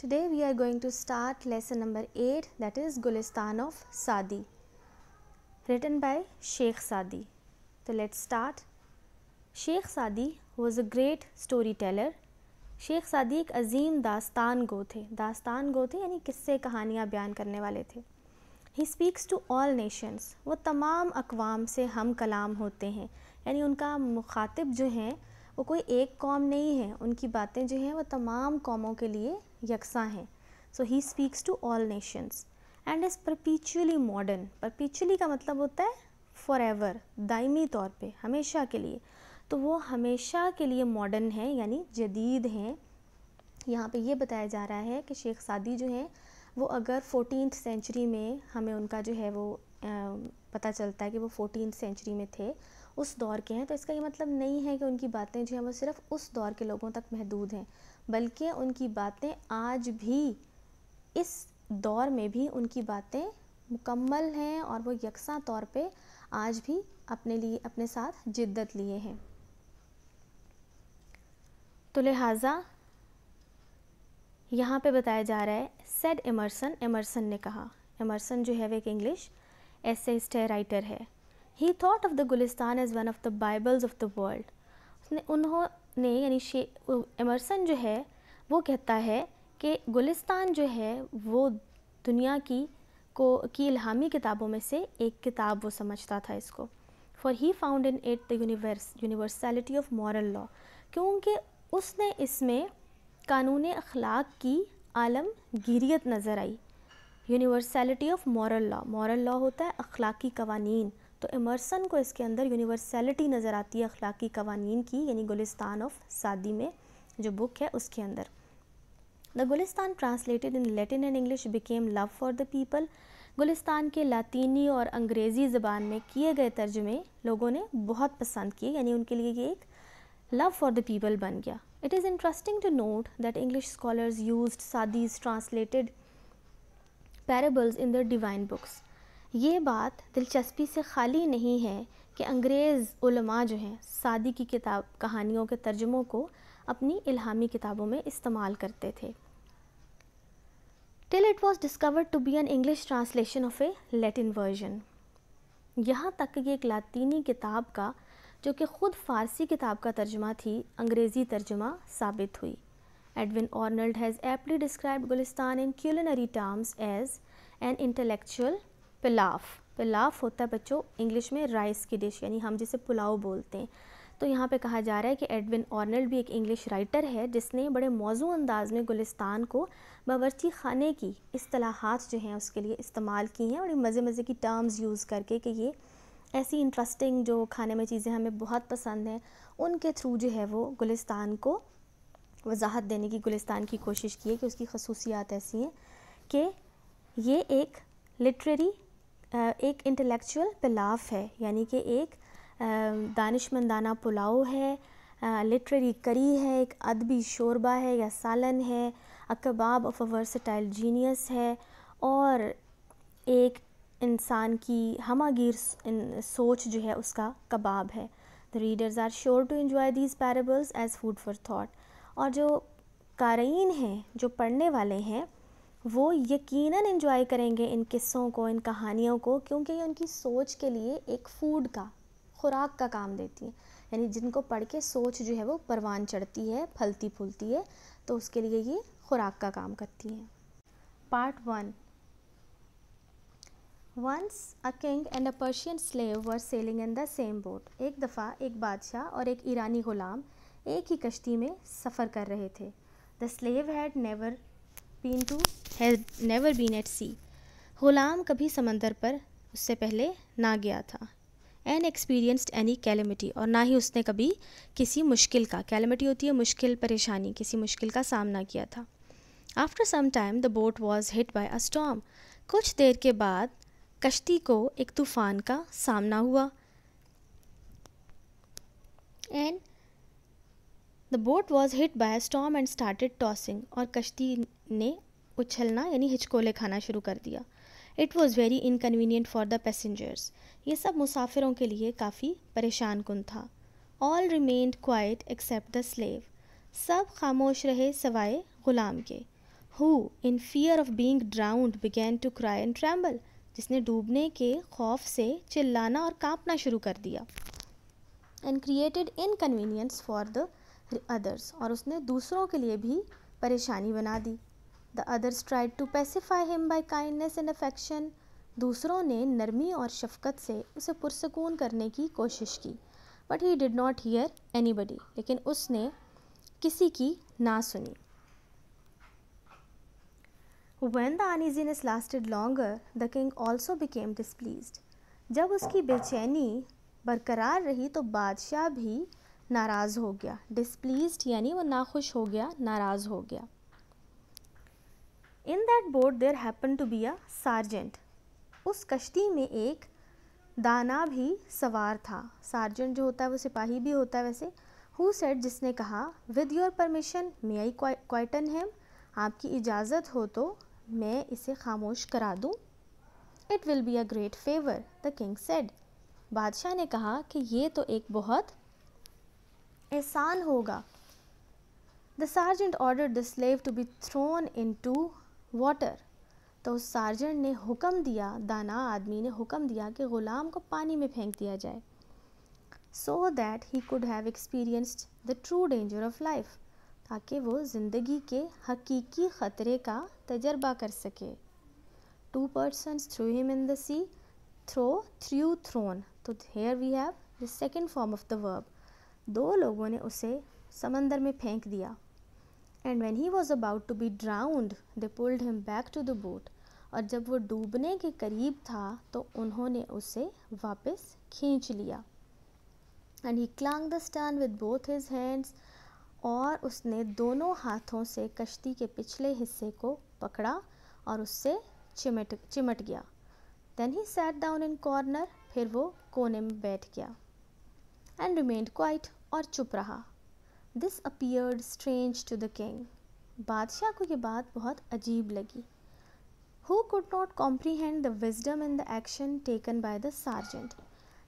Today we are going to start lesson number 8 that is Gulistan of Sadi written by Sheikh Sadi. So let's start. Sheikh Sadi was a great storyteller. Sheikh Sadi एक अजीम दास्तान गो थे दास्तान गो थे यानी किस्से कहानियाँ बयान करने वाले थे he speaks to all nations वो तमाम अकवाम से हम कलाम होते हैं यानी उनका मुखातिब जो हैं वो कोई एक कौम नहीं है उनकी बातें जो हैं वो तमाम कौमों के लिए यकसा हैं so he speaks to all nations and is perpetually modern perpetually का मतलब होता है फॉर एवर दायमी तौर पे हमेशा के लिए तो वो हमेशा के लिए मॉडर्न है यानी जदीद हैं यहाँ पे ये बताया जा रहा है कि शेख सादी जो हैं वो अगर फोटीन सेंचुरी में हमें उनका जो है वो पता चलता है कि वो फोटीन सेंचुरी में थे उस दौर के हैं तो इसका ये मतलब नहीं है कि उनकी बातें जो हैं वो सिर्फ उस दौर के लोगों तक महदूद हैं बल्कि उनकी बातें आज भी इस दौर में भी उनकी बातें मुकम्मल हैं और वो यकसा तौर पे आज भी अपने लिए अपने साथ जिद्दत लिए हैं तो लिहाजा यहाँ पे बताया जा रहा है सेड एमर्सन एमर्सन ने कहा एमर्सन जो है वे एक इंग्लिश एसेस्ट है राइटर है he thought of the Gulistan as one of the bibles of the world उसने उन्होंने ने यानी शे एमरसन जो है वो कहता है कि गुलिस्तान जो है वो दुनिया की को की इल्हामी किताबों में से एक किताब वो समझता था इसको for he found in at the universe universality of moral law क्योंकि उसने इसमें कानून अखलाक की आलम गिरियत नज़र आई universality of moral law moral law होता है अखलाकी कवानीन तो इमरसन को इसके अंदर यूनिवर्सैलिटी नज़र आती है अखलाकी कवानीन की यानी गुलिस्तान ऑफ सादी में जो बुक है उसके अंदर the Gulistan translated in Latin and English became love for the people Gulistan के लातीनी और अंग्रेज़ी ज़बान में किए गए तर्जमे लोगों ने बहुत पसंद किए यानी उनके लिए ये एक लव फॉर द पीपल बन गया it is interesting to note that English scholars use Saadi's translated parables in the divine books ये बात दिलचस्पी से खाली नहीं है कि अंग्रेज़ उलमा जो हैं सादी की किताब कहानियों के तर्जुमों को अपनी इल्हामी किताबों में इस्तेमाल करते थे till it was discovered to be an English translation of a Latin version यहाँ तक कि एक लातीनी किताब का जो कि ख़ुद फ़ारसी किताब का तर्जमा थी अंग्रेज़ी तर्जमा साबित हुई Edwin Arnold has aptly describe Gulistan in culinary terms as an intellectual pilaf pilaf होता है बच्चों इंग्लिश में राइस की डिश यानी हम जिसे पुलाव बोलते हैं तो यहाँ पे कहा जा रहा है कि एडविन ऑर्नल्ड भी एक इंग्लिश राइटर है जिसने बड़े मौजू अंदाज में गुलिस्तान को बावर्ची खाने की असलाहत जो हैं उसके लिए इस्तेमाल की हैं और मज़े मज़े की टर्म्स यूज़ करके कि ये ऐसी इंटरेस्टिंग जो खाने में चीज़ें हमें बहुत पसंद हैं उनके थ्रू जो है वो गुलिस्तान को वजाहत देने की गुलिस्तान की कोशिश की है कि उसकी खसूसियात ऐसी हैं कि ये एक लिटरेरी एक इंटेलेक्चुअल पिलाफ है यानी कि एक दानिशमंदाना पुलाव है लिटरेरी करी है एक अदबी शोरबा है या सालन है a kebab of a versatile genius है और एक इंसान की हमागीर सोच जो है उसका कबाब है the readers are sure to enjoy these parables as food for thought और जो कारीन हैं जो पढ़ने वाले हैं वो यकीनन इन्जॉय करेंगे इन किस्सों को इन कहानियों को क्योंकि ये उनकी सोच के लिए एक फूड का खुराक का काम देती हैं यानी जिनको पढ़ के सोच जो है वो परवान चढ़ती है फलती फूलती है तो उसके लिए ये खुराक का काम करती हैं part one once a king and a Persian slave were sailing in the same boat एक दफ़ा एक बादशाह और एक ईरानी ग़ुलाम एक ही कश्ती में सफ़र कर रहे थे the slave had never been to has never been at sea गुलाम कभी समंदर पर उससे पहले ना गया था एन एक्सपीरियंसड एनी कैलमिटी और ना ही उसने कभी किसी मुश्किल का कैलमिटी होती है मुश्किल परेशानी किसी मुश्किल का सामना किया था after some time the boat was hit by a storm कुछ देर के बाद कश्ती को एक तूफान का सामना हुआ and the boat was hit by a storm and started tossing और कश्ती ने उछलना यानी हिचकोले खाना शुरू कर दिया it was very inconvenient for the passengers ये सब मुसाफिरों के लिए काफ़ी परेशान कन था all remained quiet except the slave सब खामोश रहे सवाए ग़ुलाम के who in fear of being drowned began to cry and tremble जिसने डूबने के खौफ से चिल्लाना और कांपना शुरू कर दिया and created inconvenience for the others और उसने दूसरों के लिए भी परेशानी बना दी the others tried to pacify him by kindness and affection दूसरों ने नरमी और शफकत से उसे पुरसकून करने की कोशिश की but he did not hear anybody लेकिन उसने किसी की ना सुनी When the uneasiness lasted longer the king also became displeased जब उसकी बेचैनी बरकरार रही तो बादशाह भी नाराज़ हो गया डिसप्लीज यानी वो नाखुश हो गया नाराज़ हो गया in that boat there happen to be a sergeant उस कश्ती में एक दाना भी सवार था सार्जेंट जो होता है वो सिपाही भी होता है वैसे हु सेट जिसने कहा with your permission may I quieten him आपकी इजाज़त हो तो मैं इसे खामोश करा दूँ it will be a great favour the king said बादशाह ने कहा कि ये तो एक बहुत एहसान होगा the sergeant order the slave to be thrown into water तो उस सार्जेंट ने हुक्म दिया दाना आदमी ने हुक्म दिया कि ग़ुलाम को पानी में फेंक दिया जाए so that he could have experienced the true danger of life ताकि वो ज़िंदगी के हकीकी ख़तरे का तजर्बा कर सके two person threw him in the sea throw threw thrown तो here we have the second form of the verb दो लोगों ने उसे समंदर में फेंक दिया and when he was about to be drowned they pulled him back to the boat और जब वो डूबने के करीब था तो उन्होंने उसे वापस खींच लिया and he clung the stand with both his hands और उसने दोनों हाथों से कश्ती के पिछले हिस्से को पकड़ा और उससे चिमट चिमट गया then he sat down in corner फिर वो कोने में बैठ गया एंड रिमेंड क्वाइट और चुप रहा this appeared strange to the king बादशाह को ये बात बहुत अजीब लगी who could not comprehend the wisdom in the action taken by the sergeant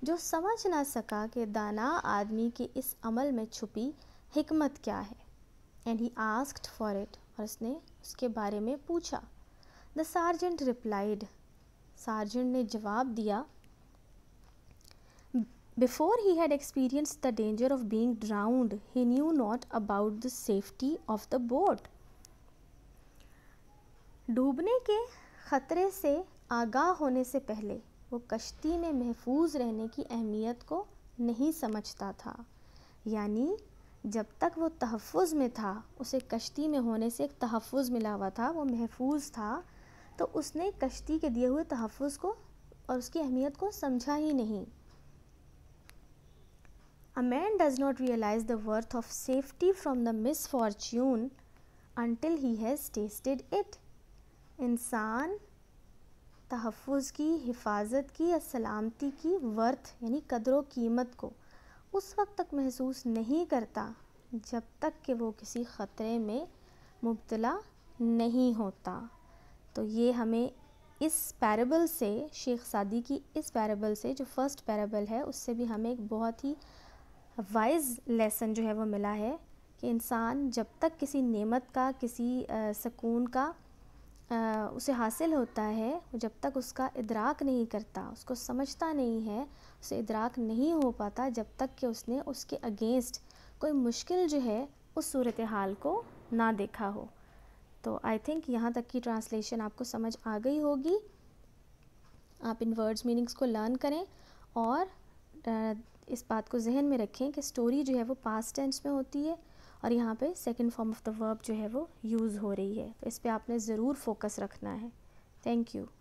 जो समझ ना सका कि दाना आदमी के इस अमल में छुपी हिकमत क्या है and he asked for it और उसने उसके बारे में पूछा द सार्जेंट रिप्लाइड सार्जेंट ने जवाब दिया Before he had experienced the danger of being drowned, he knew not about the safety of the boat. डूबने के ख़तरे से आगाह होने से पहले वो कश्ती में महफूज रहने की अहमियत को नहीं समझता था यानी जब तक वो तहफ़ में था उसे कश्ती में होने से एक तहफ़ मिला हुआ था वो महफूज था तो उसने कश्ती के दिए हुए तहफ़ को और उसकी अहमियत को समझा ही नहीं A man does not realize the worth of safety from the misfortune until he has tasted it. इंसान तहफ़ की हिफाजत की या सलामती की वर्थ यानी कदर कीमत को उस वक्त तक महसूस नहीं करता जब तक कि वो किसी ख़तरे में मुबतला नहीं होता तो ये हमें इस पैरेबल से शेख सादी की इस पैरेबल से जो फ़र्स्ट पैरेबल है उससे भी हमें एक बहुत ही वाइज लेसन जो है वो मिला है कि इंसान जब तक किसी नेमत का किसी सुकून का आ, उसे हासिल होता है जब तक उसका इदराक नहीं करता उसको समझता नहीं है उसे इदराक नहीं हो पाता जब तक कि उसने उसके अगेंस्ट कोई मुश्किल जो है उस सूरत हाल को ना देखा हो तो आई थिंक यहाँ तक की ट्रांसलेशन आपको समझ आ गई होगी आप इन वर्ड्स मीनिंग्स को लर्न करें और इस बात को जहन में रखें कि स्टोरी जो है वो पास्ट टेंस में होती है और यहाँ पे second form of the verb जो है वो यूज़ हो रही है तो इस पर आपने ज़रूर फोकस रखना है थैंक यू